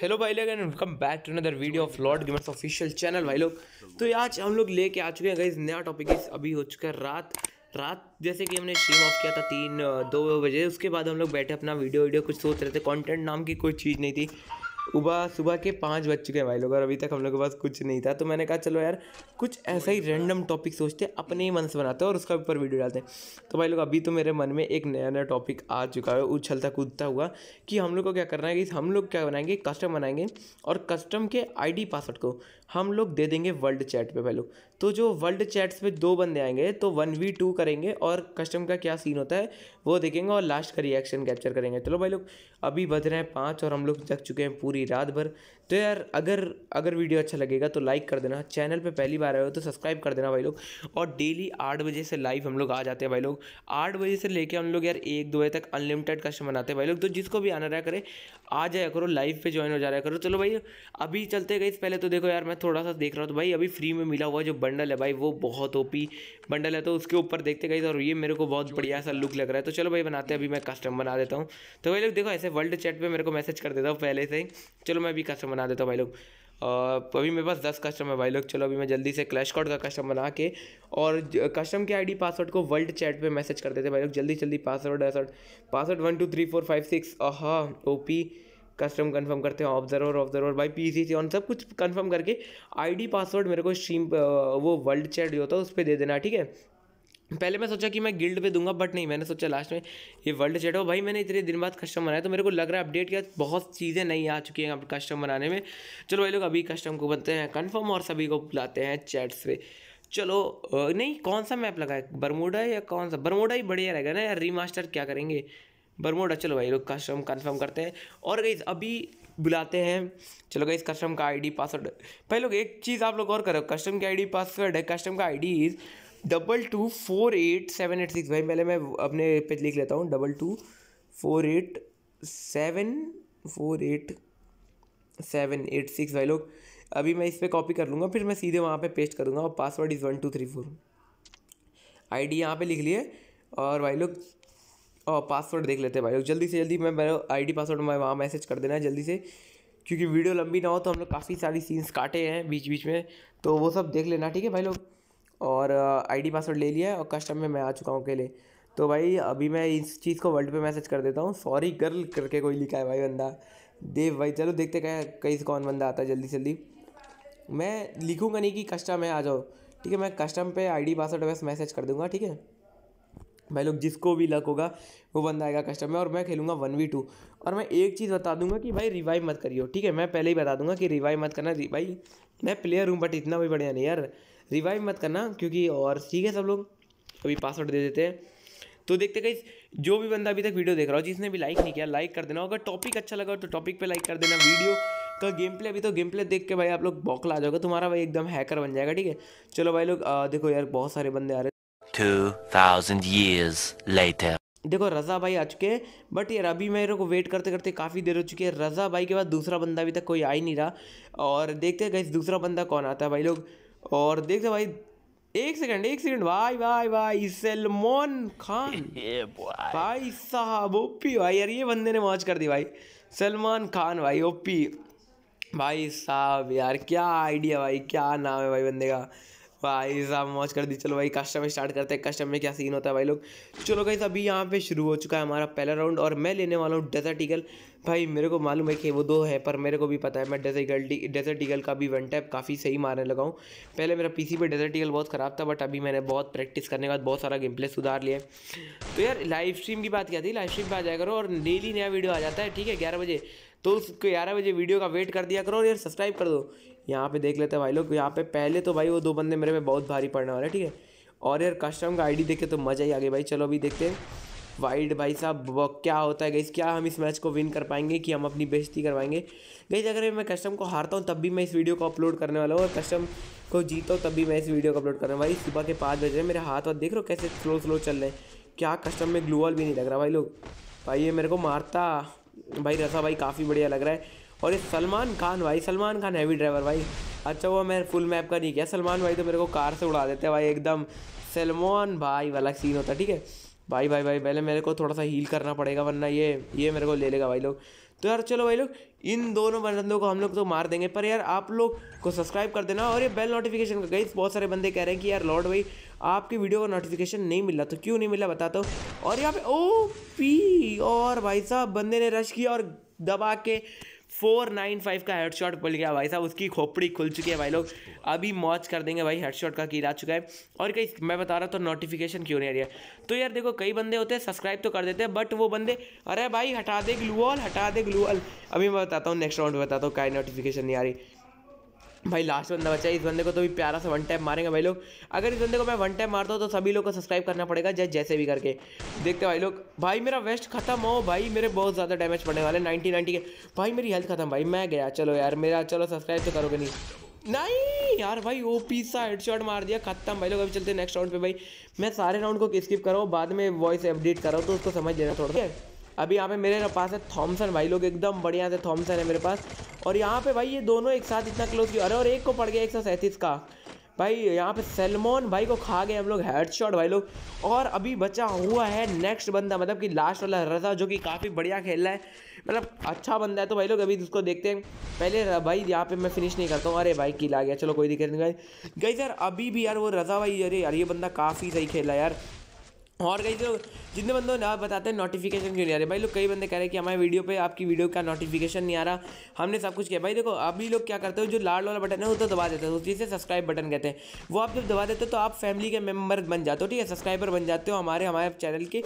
hello भाई लोग and welcome back to another video of Lord Gamers official channel भाई लोग तो आज हम लोग लेके आ चुके हैं गाइज नया टॉपिक इस अभी हो चुका है रात रात जैसे कि हमने स्ट्रीम ऑफ किया था तीन दो बजे उसके बाद हम लोग बैठे अपना वीडियो वीडियो कुछ सोच रहे थे कंटेंट नाम की कोई चीज़ नहीं थी सुबह सुबह के पाँच बज चुके हैं भाई लोग और अभी तक हम लोग के पास कुछ नहीं था तो मैंने कहा चलो यार कुछ ऐसा ही रैंडम टॉपिक सोचते हैं अपने ही मन से बनाते हैं और उसका ऊपर वीडियो डालते हैं तो भाई लोग अभी तो मेरे मन में एक नया नया टॉपिक आ चुका है उछलता कूदता हुआ कि हम लोग को क्या करना है कि हम लोग क्या बनाएंगे कस्टम बनाएंगे और कस्टम के आई पासवर्ड को हम लोग दे देंगे वर्ल्ड चैट पे वैल्यू तो जो वर्ल्ड चैट्स पे दो बंदे आएंगे तो वन वी टू करेंगे और कस्टम का क्या सीन होता है वो देखेंगे और लास्ट का रिएक्शन कैप्चर करेंगे चलो भाई लोग अभी बज रहे हैं पाँच और हम लोग जग चुके हैं पूरी रात भर तो यार अगर अगर वीडियो अच्छा लगेगा तो लाइक कर देना चैनल पे पहली बार आए हो तो सब्सक्राइब कर देना भाई लोग और डेली आठ बजे से लाइव हम लोग आ जाते हैं भाई लोग आठ बजे से लेके हम लोग यार एक दो बजे तक अनलिमिटेड कस्टमर आते हैं भाई लोग तो जिसको भी आना रहा करे आ जाया करो लाइव पे ज्वाइन हो जा रहा करो चलो भाई अभी चलते गए पहले तो देखो यार मैं थोड़ा सा देख रहा हूँ तो भाई अभी फ्री में मिला हुआ जो बंडल है भाई वो बहुत ओपी बंडल है तो उसके ऊपर देखते गए और ये मेरे को बहुत बढ़िया सा लुक लग रहा है तो चलो भाई बनाते हैं अभी मैं कस्टम बना देता हूँ तो भाई लोग देखो ऐसे वर्ल्ड चैट पर मेरे को मैसेज कर देता हूँ पहले से चलो मैं अभी कस्टमर बना देता भाई लोग अभी मेरे पास दस कस्टम है भाई लोग चलो अभी मैं जल्दी से क्लैश कॉड का कस्टम बना के और कस्टम के आईडी पासवर्ड को वर्ल्ड चैट पे मैसेज कर देते भाई लोग जल्दी जल्दी पासवर्ड ऐसवर्ड password one two three four five six हाँ ओ पी कस्टम कंफर्म करते हैं ऑब्जर्वर ऑब्जर्वर भाई पी सी सी ऑन सब कुछ कंफर्म करके आईडी पासवर्ड मेरे को स्ट्रीम वो वर्ल्ड चैट जो होता है उस पर दे देना ठीक है पहले मैं सोचा कि मैं गिल्ड पे दूंगा बट नहीं मैंने सोचा लास्ट में ये वर्ल्ड चैट हो भाई मैंने इतने दिन बाद कस्टम बनाया तो मेरे को लग रहा है अपडेट किया बहुत चीज़ें नहीं आ चुकी हैं कस्टम बनाने में चलो भाई लोग अभी कस्टम को बनते हैं कन्फर्म और सभी को बुलाते हैं चैट्स पे चलो नहीं कौन सा मैप लगा है बरमोडा या कौन सा बरमोडा ही बढ़िया रहेगा ना यार रीमास्टर क्या करेंगे बरमोडा चलो भाई लोग कस्टम कन्फर्म करते हैं और गई अभी बुलाते हैं चलो गई कस्टम का आईडी पासवर्ड भाई लोग एक चीज़ आप लोग और करो कस्टम की आईडी पासवर्ड है कस्टम का ID is double two four eight seven eight six भाई पहले मैं अपने पे लिख लेता हूँ double two four eight seven four eight seven eight six भाई लोग अभी मैं इस पर कॉपी कर लूँगा फिर मैं सीधे वहाँ पे पेस्ट करूँगा और password is one two three four I D यहाँ पर लिख लिए और भाई लोग और पासवर्ड देख लेते हैं भाई लोग जल्दी से जल्दी मैं मेरे आई डी पासवर्ड मैं वहाँ मैसेज कर देना है जल्दी से क्योंकि वीडियो लंबी ना हो तो हम लोग काफ़ी सारी सीन्स काटे हैं बीच बीच में तो वो सब देख लेना ठीक है भाई लोग और आईडी पासवर्ड ले लिया है और कस्टम में मैं आ चुका हूँ अकेले तो भाई अभी मैं इस चीज़ को वर्ल्ड पे मैसेज कर देता हूँ सॉरी गर्ल करके कोई लिखा है भाई बंदा देव भाई चलो देखते क्या कहीं से कौन बंदा आता है जल्दी जल्दी मैं लिखूँगा नहीं कि कस्टम है आ जाओ ठीक है मैं कस्टम पे आईडी पासवर्ड बस मैसेज कर दूंगा ठीक है भाई लोग जिसको भी लक होगा वो बंदा आएगा कस्टम में और मैं खेलूँगा वन वी टू और मैं एक चीज़ बता दूंगा कि भाई रिवाइव मत करियो ठीक है मैं पहले ही बता दूंगा कि रिवाइव मत करना भाई मैं प्लेयर हूँ बट इतना भी बढ़िया नहीं यार रिवाइव मत करना क्योंकि और ठीक है सब लोग अभी पासवर्ड दे देते हैं तो देखते कहीं जो भी बंदा अभी तक वीडियो देख रहा हो जिसने भी लाइक नहीं किया लाइक कर देना अगर टॉपिक अच्छा लगा तो टॉपिक पे लाइक कर देना वीडियो का गेम प्ले अभी तो गेम प्ले देख के भाई आप लोग बौखला आ जाओगे तुम्हारा भाई एकदम हैकर बन जाएगा ठीक है चलो भाई लोग देखो यार बहुत सारे बंदे आ रहे हैं देखो रज़ा भाई आ चुके हैं बट यार अभी मेरे को वेट करते करते काफ़ी देर हो चुकी है रज़ा भाई के बाद दूसरा बंदा अभी तक कोई आ ही नहीं रहा और देखते हैं दूसरा बंदा कौन आता है भाई लोग और देख दो भाई एक सेकंड एक सेकंड भाई भाई भाई सलमान खान भाई साहब ओपी भाई यार ये बंदे ने मौज कर दी भाई सलमान खान भाई ओपी भाई साहब यार क्या आइडिया भाई क्या नाम है भाई बंदे का भाई साहब मौज कर दी चलो भाई कस्टम स्टार्ट करते हैं कस्टम में क्या सीन होता है भाई लोग चलो गाइस अभी यहाँ पे शुरू हो चुका है हमारा पहला राउंड और मैं लेने वाला हूँ डेजर्ट ईगल भाई मेरे को मालूम है कि वो दो है पर मेरे को भी पता है मैं डेजर्ट ईगल डेजर्ट ईगल का भी वन टैप काफ़ी सही मारने लगा हूँ पहले मेरा पी पे डेजर्ट ईगल बहुत ख़राब था बट अभी मैंने बहुत प्रैक्टिस करने के बाद बहुत सारा गेम प्ले सुधार लिया तो यार लाइव स्ट्रीम की बात क्या थी लाइव स्ट्रीम पर आ जाया करो और डेली नया वीडियो आ जाता है ठीक है ग्यारह बजे तो उसको ग्यारह बजे वीडियो का वेट कर दिया करो और यार सब्सक्राइब कर दो यहाँ पे देख लेते हैं भाई लोग यहाँ पे पहले तो भाई वो दो बंदे मेरे में बहुत भारी पड़ने वाले ठीक है और यार कस्टम का आईडी देखे तो मज़ा ही आ गया भाई चलो अभी देखते हैं वाइड भाई साहब क्या होता है गई क्या हम इस मैच को विन कर पाएंगे कि हम अपनी बेजती करवाएंगे गई अगर मैं कस्टम को हारता हूँ तब भी मैं इस वीडियो को अपलोड करने वाला हूँ और कस्टम को जीता हूँ तब भी मैं इस वीडियो को अपलोड कर रहा हूँ भाई सुबह के पाँच बज रहे मेरे हाथ और देख रहे हो कैसे स्लो स्लो चल रहे हैं क्या कस्टम में ग्लूअल भी नहीं लग रहा भाई लोग भाई ये मेरे को मारता भाई रसा भाई काफ़ी बढ़िया लग रहा है और ये सलमान खान भाई सलमान खान हैवी ड्राइवर भाई अच्छा वो मैं फुल मैप का नहीं किया सलमान भाई तो मेरे को कार से उड़ा देते हैं भाई एकदम सलमान भाई वाला सीन होता है ठीक है भाई भाई भाई पहले मेरे को थोड़ा सा हील करना पड़ेगा वरना ये ये मेरे को ले लेगा भाई लोग तो यार चलो भाई लोग इन दोनों बंदों को हम लोग तो मार देंगे पर यार आप लोग को सब्सक्राइब कर देना और ये बेल नोटिफिकेशन का गई बहुत सारे बंदे कह रहे हैं कि यार लॉर्ड भाई आपकी वीडियो का नोटिफिकेशन नहीं मिला तो क्यों नहीं मिला बताता हूँ और यहाँ पे ओ पी और भाई साहब बंदे ने रश किया और दबा के फोर नाइन फाइव का हेडशॉट मिल गया भाई साहब उसकी खोपड़ी खुल चुकी है भाई लोग अभी मौज कर देंगे भाई हेडशॉट का कील आ चुका है और कई मैं बता रहा था तो नोटिफिकेशन क्यों नहीं आ रही है तो यार देखो कई बंदे होते हैं सब्सक्राइब तो कर देते हैं बट वो बंदे अरे भाई हटा दे ग्लूअल हटा दे ग्लूअल अभी मैं बताता हूँ नेक्स्ट राउंड में बताता हूँ क्या नोटिफिकेशन नहीं आ रही भाई लास्ट बंदा बचा है इस बंदे को तो भी प्यारा सा वन टैप मारेंगे भाई लोग अगर इस बंदे को मैं वन टैप मारता हूँ तो सभी लोग को सब्सक्राइब करना पड़ेगा जैसे जैसे भी करके देखते भाई लोग भाई मेरा वेस्ट खत्म हो भाई मेरे बहुत ज़्यादा डैमेज पड़ने वाले नाइनटी नाइनटी के भाई मेरी हेल्थ खत्म भाई मैं गया चलो यार मेरा चलो सब्सक्राइब तो करोगे नहीं नहीं यार भाई ओ पीसा हेड हेडशॉट मार दिया खत्म भाई लोग अभी चलते नेक्स्ट राउंड पर भाई मैं सारे राउंड को स्किप करो बाद में वॉइस अपडेट कर तो उसको समझ लेना थोड़ा अभी यहाँ पे मेरे पास है थॉमसन भाई लोग एकदम बढ़िया से थॉमसन है मेरे पास और यहाँ पे भाई ये दोनों एक साथ इतना क्लोज किया अरे और एक को पड़ गया एक सौ सैंतीस का भाई यहाँ पे सलमोन भाई को खा गए हम लोग हेडशॉट भाई लोग और अभी बचा हुआ है नेक्स्ट बंदा मतलब कि लास्ट वाला रजा जो कि काफ़ी बढ़िया खेल रहा है मतलब अच्छा बंदा है तो भाई लोग अभी उसको देखते हैं पहले भाई यहाँ पे मैं फिनिश नहीं करता हूँ अरे भाई किला गया चलो कोई दिक्कत नहीं भाई गई यार अभी भी यार वो रजा भाई अरे यार ये बंदा काफ़ी सही खेला यार और कई जो तो जितने बंदों ने आप बताते हैं नोटिफिकेशन क्यों नहीं आ रहे भाई लोग कई बंदे कह रहे हैं कि हमारे वीडियो पे आपकी वीडियो का नोटिफिकेशन नहीं आ रहा हमने सब कुछ किया भाई देखो अभी लोग क्या करते हो जो लाल वाला बटन है वो तो दबा देते हो जिसे सब्सक्राइब बटन कहते हैं वो आप जब दबा देते हो तो आप फैमिली के मेम्बर बन जाते हो ठीक है सब्सक्राइबर बन जाते हो हमारे हमारे चैनल के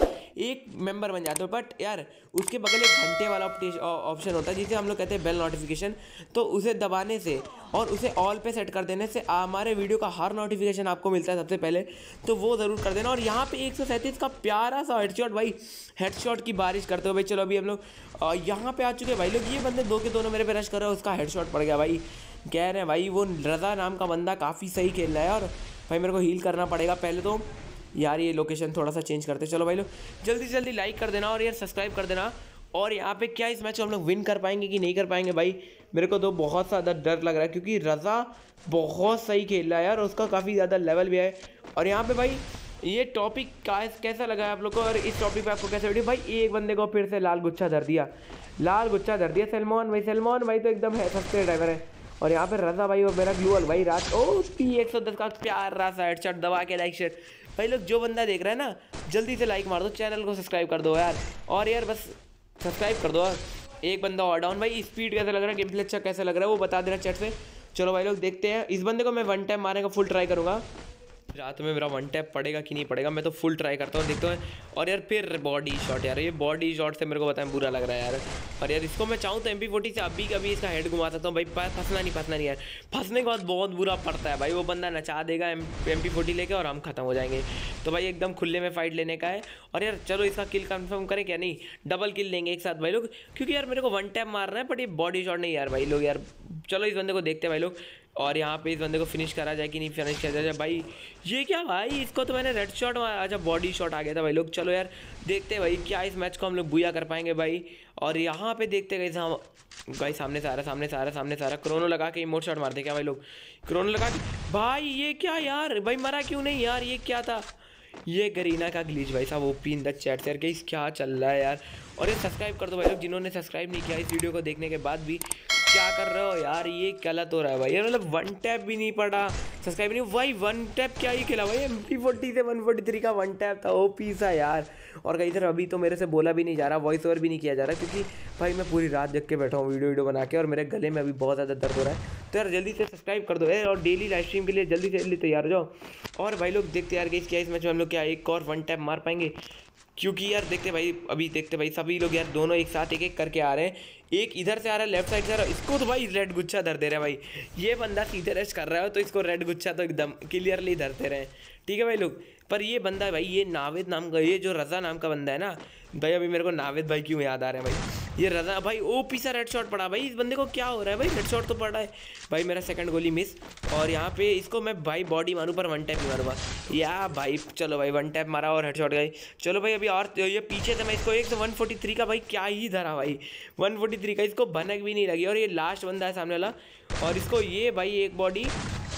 एक मेम्बर बन जाते हो बट यार उसके बगल एक घंटे वाला ऑप्शन होता है जिसे हम लोग कहते हैं बेल नोटिफिकेशन तो उसे दबाने से और उसे ऑल पे सेट कर देने से हमारे वीडियो का हर नोटिफिकेशन आपको मिलता है सबसे पहले तो वो ज़रूर कर देना और यहाँ पर एक सौ पैंतीस का प्यारा सा हेडशॉट भाई हेडशॉट की बारिश करते हुए भाई चलो अभी हम लोग यहाँ पे आ चुके हैं भाई लोग ये बंदे दो के दोनों मेरे पे रश कर रहे हैं उसका हेडशॉट पड़ गया भाई कह रहे हैं भाई वो रजा नाम का बंदा काफ़ी सही खेल रहा है और भाई मेरे को हील करना पड़ेगा पहले तो यार ये लोकेशन थोड़ा सा चेंज करते चलो भाई लोग जल्दी से जल्दी लाइक कर देना और यार सब्सक्राइब कर देना और यहाँ पे क्या इस मैच को हम लोग विन कर पाएंगे कि नहीं कर पाएंगे भाई मेरे को तो बहुत ज़्यादा डर लग रहा है क्योंकि रज़ा बहुत सही खेल रहा है यार उसका काफ़ी ज़्यादा लेवल भी है और यहाँ पे भाई ये टॉपिक का कैसा लगा है आप लोग को और इस टॉपिक पे आपको कैसे वीडियो भाई एक बंदे को फिर से लाल गुच्छा धर दिया लाल गुच्छा धर दिया सलमान भाई सलमान भाई तो एकदम है सस्ते ड्राइवर है और यहाँ पे रजा भाई और मेरा ग्लूअल भाई रात ओ पी एक सौ दस का प्यार रहा शर्ट दबा के लाइक शर्ट भाई लोग जो बंदा देख रहा है ना जल्दी से लाइक मार दो चैनल को सब्सक्राइब कर दो यार और यार बस सब्सक्राइब कर दो यार एक बंदा और डाउन भाई स्पीड कैसा लग रहा है गेम प्ले अच्छा कैसा लग रहा है वो बता देना चैट से चलो भाई लोग देखते हैं इस बंदे को मैं वन टाइम मारने का फुल ट्राई करूँगा रात में मेरा वन टैप पड़ेगा कि नहीं पड़ेगा मैं तो फुल ट्राई करता हूँ देखता हूँ और यार फिर बॉडी शॉट यार ये बॉडी शॉट से मेरे को बताएं बुरा लग रहा है यार और यार इसको मैं चाहूँ तो एम पी से अभी कभी इसका हेड घुमा सकता हूँ भाई फंसना नहीं फंसना नहीं यार फंसने के बाद बहुत बुरा पड़ता है भाई वो बंदा नचा देगा एम एम पी लेके और हम खत्म हो जाएंगे तो भाई एकदम खुले में फाइट लेने का है और यार चलो इसका किल कन्फर्म करें क्या नहीं डबल किल लेंगे एक साथ भाई लोग क्योंकि यार मेरे को वन टैप मारना है बट ये बॉडी शॉट नहीं यार भाई लोग यार चलो इस बंदे को देखते हैं भाई लोग और यहाँ पे इस बंदे को फिनिश करा जाए कि नहीं फिनिश किया जाए भाई ये क्या भाई इसको तो मैंने रेड शॉट मारा अच्छा बॉडी शॉट आ गया था भाई लोग चलो यार देखते भाई क्या इस मैच को हम लोग बुया कर पाएंगे भाई और यहाँ पे देखते गए हम भाई सामने सारा सामने सारा सामने सारा क्रोनो लगा के इमोट शॉट मारते क्या भाई लोग क्रोनो लगा के भाई ये क्या यार भाई मरा क्यों नहीं यार ये क्या था ये गरीना का ग्लीच भाई साहब पी इन द चैट यार के इस क्या चल रहा है यार और ये सब्सक्राइब कर दो भाई लोग जिन्होंने सब्सक्राइब नहीं किया इस वीडियो को देखने के बाद भी क्या कर रहे हो यार ये गलत हो रहा है भाई यार मतलब वन टैप भी नहीं पड़ा सब्सक्राइब नहीं भाई वन टैप क्या ही खेला भाई एम पी फोर्टी से वन फोर्टी थ्री का वन टैप था ओ पी सा यार और कहीं सर अभी तो मेरे से बोला भी नहीं जा रहा वॉइस ओवर भी नहीं किया जा रहा क्योंकि भाई मैं पूरी रात जग के बैठा हूँ वीडियो वीडियो बना के और मेरे गले में अभी बहुत ज़्यादा दर्द हो रहा है तो यार जल्दी से सब्सक्राइब कर दो यार और डेली लाइव स्ट्रीम के लिए जल्दी से जल्दी तैयार हो जाओ और भाई लोग देखते यार गई क्या इस मैच में हम लोग क्या एक और वन टैप मार पाएंगे क्योंकि यार देखते भाई अभी देखते भाई सभी लोग यार दोनों एक साथ एक एक करके आ रहे हैं एक इधर से आ रहा है लेफ्ट साइड से आ रहा है इसको तो भाई रेड गुच्छा धर दे रहे हैं भाई ये बंदा सीधे रेस्ट कर रहा है तो इसको रेड गुच्छा तो एकदम क्लियरली धरते रहे ठीक है भाई लोग पर ये बंदा भाई ये नावेद नाम का ये जो रज़ा नाम का बंदा है ना भाई अभी मेरे को नावेद भाई क्यों याद आ रहा है भाई ये रजा भाई ओ पीसा रेड शॉट पड़ा भाई इस बंदे को क्या हो रहा है भाई रेड शॉट तो पड़ा है भाई मेरा सेकंड गोली मिस और यहाँ पे इसको मैं भाई बॉडी मारूँ पर वन टैप ही मारूँगा या भाई चलो भाई वन टैप मारा और हेड शॉट गई चलो भाई अभी और ये पीछे था मैं इसको एक वन फोर्टी थ्री का भाई क्या ही धरा भाई वन फोर्टी थ्री का इसको भनक भी नहीं लगी और ये लास्ट बंदा है सामने वाला और इसको ये भाई एक बॉडी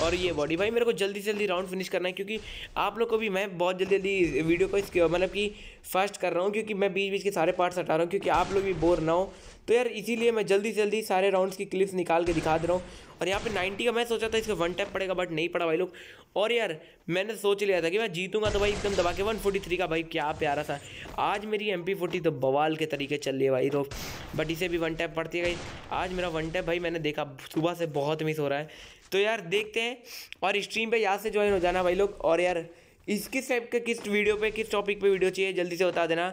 और ये बॉडी भाई मेरे को जल्दी से जल्दी राउंड फिनिश करना है क्योंकि आप लोग को भी मैं बहुत जल्दी जल्दी वीडियो को इसके मतलब कि फास्ट कर रहा हूँ क्योंकि मैं बीच बीच के सारे पार्ट्स हटा रहा हूँ क्योंकि आप लोग भी बोर ना हो तो यार इसीलिए मैं जल्दी से जल्दी सारे राउंड्स की क्लिप्स निकाल के दिखा दे रहा हूँ और यहाँ पे 90 का मैं सोचा था इसका वन टैप पड़ेगा बट नहीं पड़ा भाई लोग और यार मैंने सोच लिया था कि मैं जीतूंगा तो भाई एकदम दबा के 143 का भाई क्या प्यारा था आज मेरी एम पी तो बवाल के तरीके चल रही है भाई तो बट इसे भी वन टैप पड़ती है भाई आज मेरा वन टैप भाई मैंने देखा सुबह से बहुत मिस हो रहा है तो यार देखते हैं और स्ट्रीम पर यहाँ से ज्वाइन हो जाना भाई लोग और यार इसकी टाइप का किस वीडियो पे किस टॉपिक पे वीडियो चाहिए जल्दी से बता देना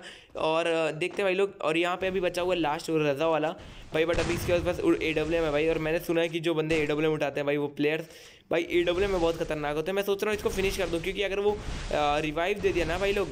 और देखते हैं भाई लोग और यहाँ पे अभी बचा हुआ लास्ट और रजा वाला भाई बट अभी इसके पास ए डब्ल्यू एम है भाई और मैंने सुना है कि जो बंदे ए डब्ल्यू एम उठाते हैं भाई वो प्लेयर्स भाई ए डब्ल्यू एम में बहुत खतरनाक होते हैं मैं सोच रहा हूँ इसको फिनिश कर दूँ क्योंकि अगर वो रिवाइव दे दिया ना भाई लोग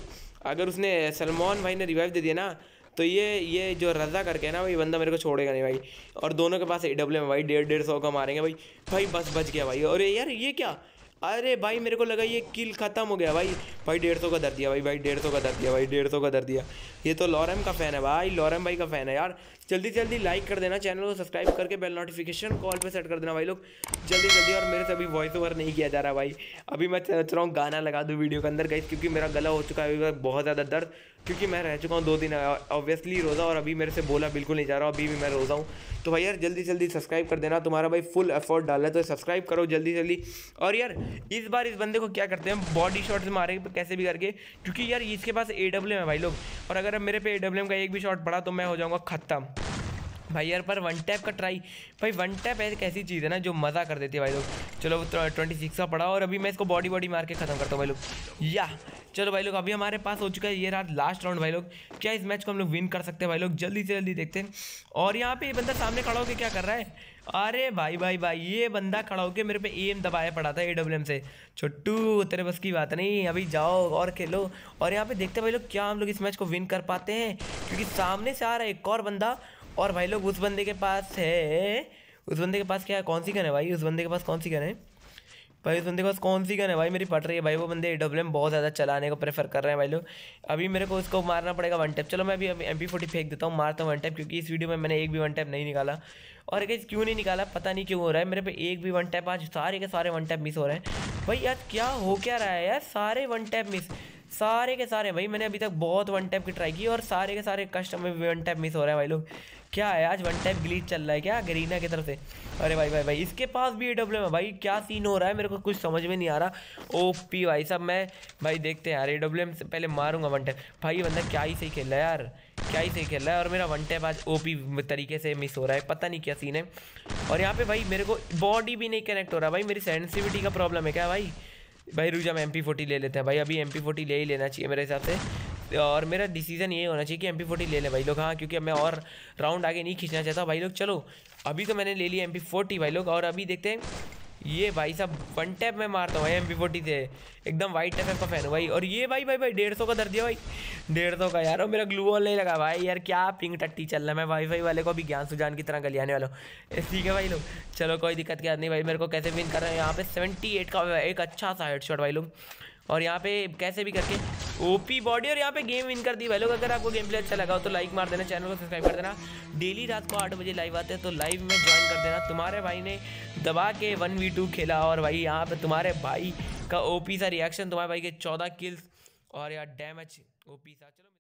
अगर उसने सलमान भाई ने रिवाइव दे दिया ना तो ये ये जो रजा करके है ना भाई बंदा मेरे को छोड़ेगा नहीं भाई और दोनों के पास ए डब्ल्यू एम भाई डेढ़ डेढ़ सौ का मारेंगे भाई भाई बस बच गया भाई और यार ये क्या अरे भाई मेरे को लगा ये किल ख़त्म हो गया भाई भाई डेढ़ सौ का दर दिया भाई भाई डेढ़ सौ का दर दिया भाई डेढ़ सौ का दर दिया ये तो लॉरम का फ़ैन है भाई लॉरम भाई का फ़ैन है यार जल्दी जल्दी लाइक कर देना चैनल को सब्सक्राइब करके बेल नोटिफिकेशन कॉल पे सेट कर देना भाई लोग जल्दी जल्दी और मेरे से अभी वॉइस ओवर नहीं किया जा रहा भाई अभी मैं सोच रहा हूँ गाना लगा दूँ वीडियो के अंदर गई क्योंकि मेरा गला हो चुका है अभी बहुत ज़्यादा दर्द क्योंकि मैं रह चुका हूँ दो दिन ऑब्वियसली रोज़ा और अभी मेरे से बोला बिल्कुल नहीं जा रहा अभी भी मैं रोज़ा हूँ तो भाई यार जल्दी जल्दी सब्सक्राइब कर देना तुम्हारा भाई फुल एफर्ट डाल है तो सब्सक्राइब करो जल्दी जल्दी और यार इस बार इस बंदे को क्या करते हैं बॉडी शॉट्स मारे कैसे भी करके क्योंकि यार इसके पास ए है भाई लोग और अगर मेरे पे ए का एक भी शॉट पड़ा तो मैं हो जाऊँगा ख़त्म भाई यार पर वन टैप का ट्राई भाई वन टैप एक ऐसी चीज़ है ना जो मज़ा कर देती है भाई लोग चलो ट्वेंटी सिक्स का पड़ा और अभी मैं इसको बॉडी बॉडी मार के ख़त्म करता हूँ भाई लोग या चलो भाई लोग अभी हमारे पास हो चुका है ये रात लास्ट राउंड भाई लोग क्या इस मैच को हम लोग विन कर सकते हैं भाई लोग जल्दी से जल्दी देखते हैं और यहाँ पे ये बंदा सामने खड़ा होकर क्या कर रहा है अरे भाई भाई भाई ये बंदा खड़ा होकर मेरे पे एम दबाया पड़ा था ए डब्ल्यू एम से छोटू तेरे बस की बात नहीं अभी जाओ और खेलो और यहाँ पे देखते भाई लोग क्या हम लोग इस मैच को विन कर पाते हैं क्योंकि सामने से आ रहा है एक और बंदा और भाई लोग उस बंदे के पास है उस बंदे के पास क्या है कौन सी गन है भाई उस बंदे के पास कौन सी गन है भाई उस बंदे के पास कौन सी गन है भाई मेरी पट रही है भाई वो बंदे डब्ल्यू एम बहुत ज़्यादा चलाने को प्रेफर कर रहे हैं भाई लोग अभी मेरे को उसको मारना पड़ेगा वन टैप चलो मैं अभी एम पी फोर्टी फेंक देता हूँ मारता हूँ वन टैप क्योंकि इस वीडियो में मैंने एक भी वन टैप नहीं निकाला और एक क्यों नहीं निकाला पता नहीं क्यों हो रहा है मेरे पे एक भी वन टैप आज सारे के सारे वन टैप मिस हो रहे हैं भाई यार क्या हो क्या रहा है यार सारे वन टैप मिस सारे के सारे भाई मैंने अभी तक बहुत वन टैप की ट्राई की और सारे के सारे कस्टमर वन टैप मिस हो रहा है भाई लोग क्या है आज वन टैप ग्लीच चल रहा है क्या गरीना की तरफ से अरे भाई भाई भाई इसके पास भी ए डब्ल्यू है भाई क्या सीन हो रहा है मेरे को कुछ समझ में नहीं आ रहा ओ पी भाई सब मैं भाई देखते हैं यार ए डब्ल्यू एम से पहले मारूंगा वन टैप भाई बंदा क्या ही सही खेल रहा है यार क्या ही सही खेल रहा है और मेरा वन टैप आज पी तरीके से मिस हो रहा है पता नहीं क्या सीन है और यहाँ पर भाई मेरे को बॉडी भी नहीं कनेक्ट हो रहा भाई मेरी सेंसिटिविटी का प्रॉब्लम है क्या भाई भाई रुक जा मैं एम ले लेते हैं भाई अभी एम पी ले ही लेना चाहिए मेरे हिसाब से और मेरा डिसीजन ये होना चाहिए कि एम पी ले लें भाई लोग हाँ क्योंकि मैं और राउंड आगे नहीं खींचना चाहता भाई लोग चलो अभी तो मैंने ले लिया एम पी भाई लोग और अभी देखते हैं ये भाई साहब वन टैप में मारता हूँ भाई एम फोर्टी से एकदम वाइट एफ का फैन भाई और ये भाई भाई भाई डेढ़ सौ का दर दिया भाई डेढ़ सौ का यार और मेरा ग्लू वॉल नहीं लगा भाई यार क्या पिंक टट्टी चल रहा है मैं वाईफाई वाले को भी ज्ञान सुजान की तरह गली आने वाला हूँ ठीक है भाई लोग चलो कोई दिक्कत की याद नहीं भाई मेरे को कैसे विन कर रहे हैं यहाँ पे सेवेंटी एट का एक अच्छा सा हेड शॉट भाई लोग और यहाँ पे कैसे भी करके ओपी बॉडी और यहाँ पे गेम विन कर दी भाई लोग अगर आपको गेम प्ले अच्छा लगा हो तो लाइक मार देना चैनल को सब्सक्राइब कर देना डेली रात को आठ बजे लाइव आते हैं तो लाइव में ज्वाइन कर देना तुम्हारे भाई ने दबा के वन वी टू खेला और भाई यहाँ पे तुम्हारे भाई का ओपी सा रिएक्शन तुम्हारे भाई के चौदह किल्स और यार डैमेज ओपी सा चलो